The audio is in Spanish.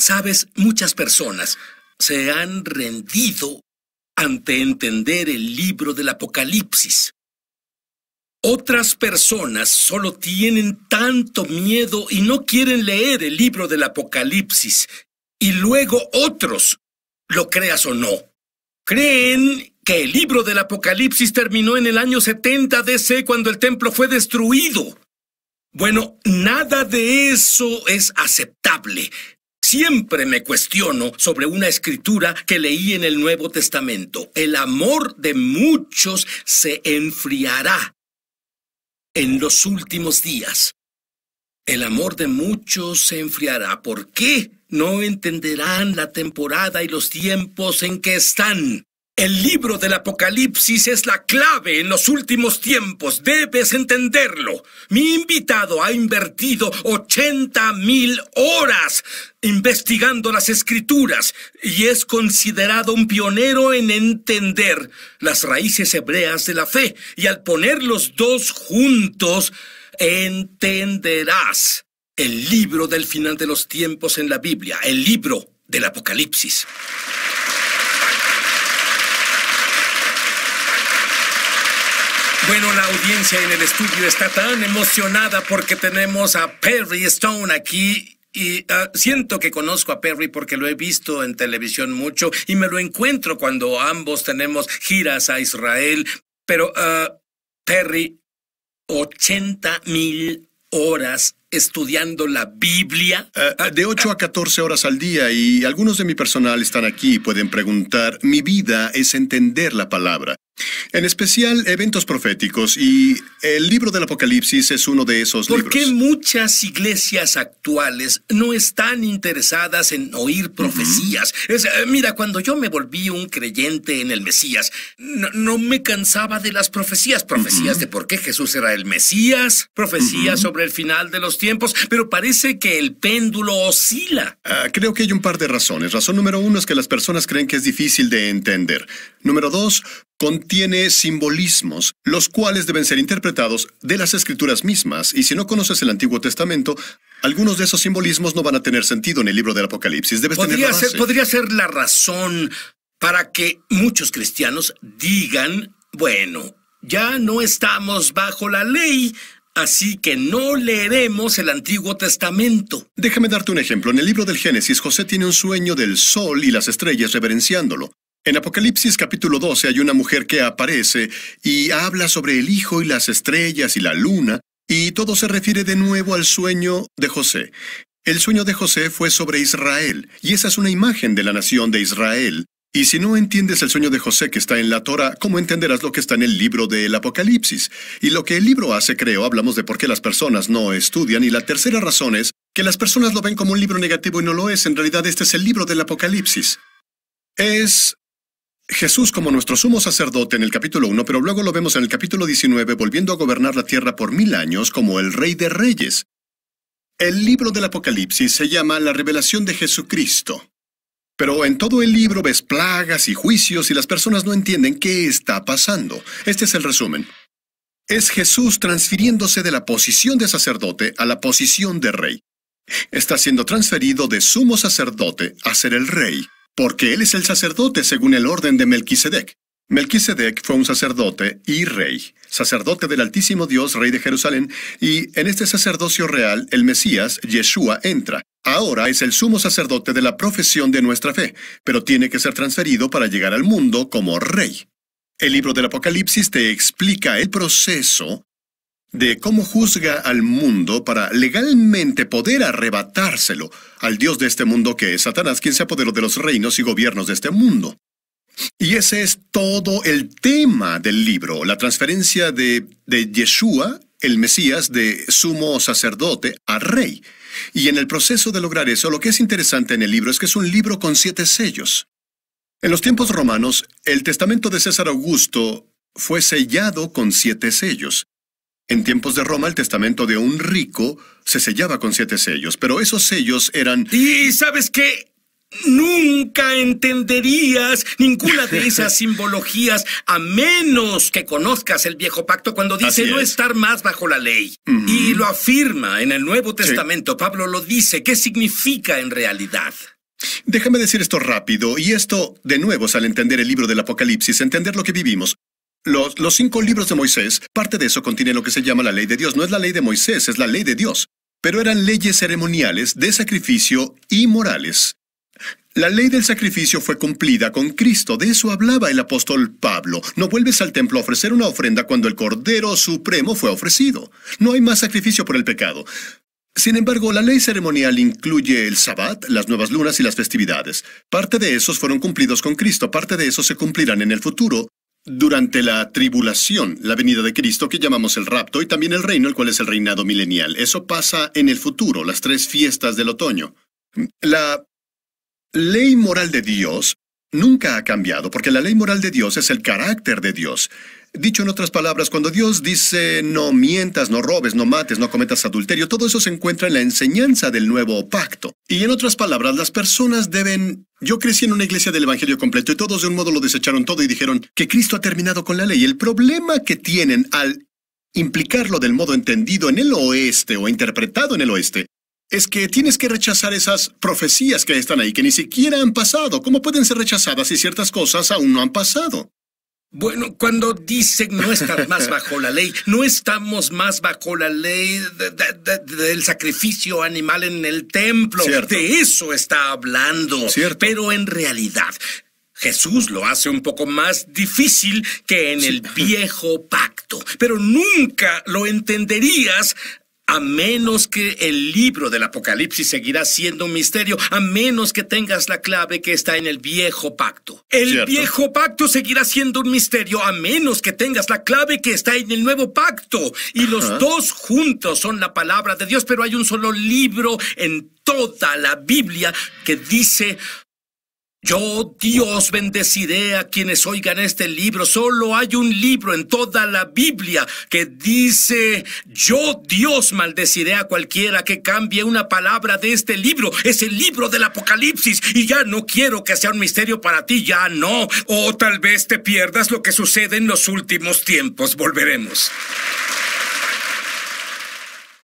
Sabes, muchas personas se han rendido ante entender el libro del Apocalipsis. Otras personas solo tienen tanto miedo y no quieren leer el libro del Apocalipsis. Y luego otros, lo creas o no, creen que el libro del Apocalipsis terminó en el año 70 DC cuando el templo fue destruido. Bueno, nada de eso es aceptable. Siempre me cuestiono sobre una escritura que leí en el Nuevo Testamento. El amor de muchos se enfriará en los últimos días. El amor de muchos se enfriará. ¿Por qué? No entenderán la temporada y los tiempos en que están. El libro del Apocalipsis es la clave en los últimos tiempos. Debes entenderlo. Mi invitado ha invertido 80.000 mil horas investigando las escrituras y es considerado un pionero en entender las raíces hebreas de la fe. Y al poner los dos juntos, entenderás el libro del final de los tiempos en la Biblia, el libro del Apocalipsis. Bueno, la audiencia en el estudio está tan emocionada porque tenemos a Perry Stone aquí y ah, siento que conozco a Perry porque lo he visto en televisión mucho y me lo encuentro cuando ambos tenemos giras a Israel. Pero ah, Perry, 80 mil horas estudiando la Biblia. Ah, de 8 a 14 horas al día y algunos de mi personal están aquí y pueden preguntar, mi vida es entender la palabra. En especial eventos proféticos y el libro del Apocalipsis es uno de esos ¿Por libros. ¿Por qué muchas iglesias actuales no están interesadas en oír profecías? Eh, mira, cuando yo me volví un creyente en el Mesías, no, me cansaba de las profecías, profecías de por qué Jesús era el Mesías, profecías sobre el final de los tiempos, pero parece que el péndulo oscila. Ah, creo que hay un par de razones. Razón número uno es que las personas creen que es difícil de entender. Número dos, contiene simbolismos, los cuales deben ser interpretados de las escrituras mismas, y si no conoces el Antiguo Testamento, algunos de esos simbolismos no van a tener sentido en el libro del Apocalipsis. podría ser la razón para que muchos cristianos digan, bueno, ya no estamos bajo la ley, Así que no leeremos el Antiguo Testamento. Déjame darte un ejemplo. En el libro del Génesis, José tiene un sueño del sol y las estrellas reverenciándolo. En Apocalipsis capítulo 12 hay una mujer que aparece y habla sobre el Hijo y las estrellas y la luna, y todo se refiere de nuevo al sueño de José. El sueño de José fue sobre Israel, y esa es una imagen de la nación de Israel. Y si no entiendes el sueño de José que está en la Torah, ¿cómo entenderás lo que está en el libro del Apocalipsis? Y lo que el libro hace, creo, hablamos de por qué las personas no estudian, y la tercera razón es que las personas lo ven como un libro negativo y no lo es. En realidad este es el libro del Apocalipsis. Es Jesús como nuestro sumo sacerdote en el capítulo 1, pero luego lo vemos en el capítulo 19 volviendo a gobernar la tierra por mil años como el rey de reyes. El libro del Apocalipsis se llama La revelación de Jesucristo. Pero en todo el libro ves plagas y juicios y las personas no entienden qué está pasando. Este es el resumen. Es Jesús transfiriéndose de la posición de sacerdote a la posición de rey. Está siendo transferido de sumo sacerdote a ser el rey porque él es el sacerdote según el orden de Melquisedec. Melquisedec fue un sacerdote y rey, sacerdote del Altísimo Dios, rey de Jerusalén, y en este sacerdocio real el Mesías, Yeshua, entra. Ahora es el sumo sacerdote de la profesión de nuestra fe, pero tiene que ser transferido para llegar al mundo como rey. El libro del Apocalipsis te explica el proceso de cómo juzga al mundo para legalmente poder arrebatárselo al Dios de este mundo que es Satanás, quien se apoderó de los reinos y gobiernos de este mundo. Y ese es todo el tema del libro, la transferencia de, de Yeshua, el Mesías, de sumo sacerdote a rey. Y en el proceso de lograr eso, lo que es interesante en el libro es que es un libro con siete sellos. En los tiempos romanos, el testamento de César Augusto fue sellado con siete sellos. En tiempos de Roma, el testamento de un rico se sellaba con siete sellos, pero esos sellos eran... ¿Y sabes qué? Nunca entenderías ninguna de esas simbologías a menos que conozcas el viejo pacto cuando dice no estar más bajo la ley. Y lo afirma en el Nuevo Testamento. Pablo lo dice. ¿Qué significa en realidad? Déjame decir esto rápido, y esto de nuevo al entender el libro del Apocalipsis, entender lo que vivimos. Los, cinco libros de Moisés, parte de eso contiene lo que se llama la ley de Dios. No es la ley de Moisés, es la ley de Dios. Pero eran leyes ceremoniales de sacrificio y morales. La ley del sacrificio fue cumplida con Cristo, de eso hablaba el apóstol Pablo. No vuelves al templo a ofrecer una ofrenda cuando el Cordero Supremo fue ofrecido. No hay más sacrificio por el pecado. Sin embargo, la ley ceremonial incluye el sabbat, las nuevas lunas y las festividades. Parte de esos fueron cumplidos con Cristo, parte de esos se cumplirán en el futuro, durante la tribulación, la venida de Cristo, que llamamos el rapto, y también el reino, el cual es el reinado milenial. Eso pasa en el futuro, las tres fiestas del otoño. La ley moral de Dios Nunca ha cambiado, porque la ley moral de Dios es el carácter de Dios. Dicho en otras palabras, cuando Dios dice no mientas, no robes, no mates, no cometas adulterio, todo eso se encuentra en la enseñanza del nuevo pacto. Y en otras palabras, las personas deben... Yo crecí en una iglesia del Evangelio completo y todos de un modo lo desecharon todo y dijeron que Cristo ha terminado con la ley. El problema que tienen al implicarlo del modo entendido en el oeste o interpretado en el oeste es que tienes que rechazar esas profecías que están ahí, que ni siquiera han pasado. ¿Cómo pueden ser rechazadas si ciertas cosas aún no han pasado? Bueno, cuando dicen no estar más bajo la ley, no estamos más bajo la ley del sacrificio animal en el templo. De eso está hablando. Cierto. Pero en realidad, Jesús lo hace un poco más difícil que en el viejo pacto, pero nunca lo entenderías a menos que el libro del Apocalipsis seguirá siendo un misterio, a menos que tengas la clave que está en el viejo pacto. El viejo pacto seguirá siendo un misterio, a menos que tengas la clave que está en el nuevo pacto. Y los dos juntos son la palabra de Dios, pero hay un solo libro en toda la Biblia que dice yo, Dios, bendeciré a quienes oigan este libro. Solo hay un libro en toda la Biblia que dice, yo, Dios, maldeciré a cualquiera que cambie una palabra de este libro. Es el libro del Apocalipsis y ya no quiero que sea un misterio para ti, ya no. O tal vez te pierdas lo que sucede en los últimos tiempos. Volveremos.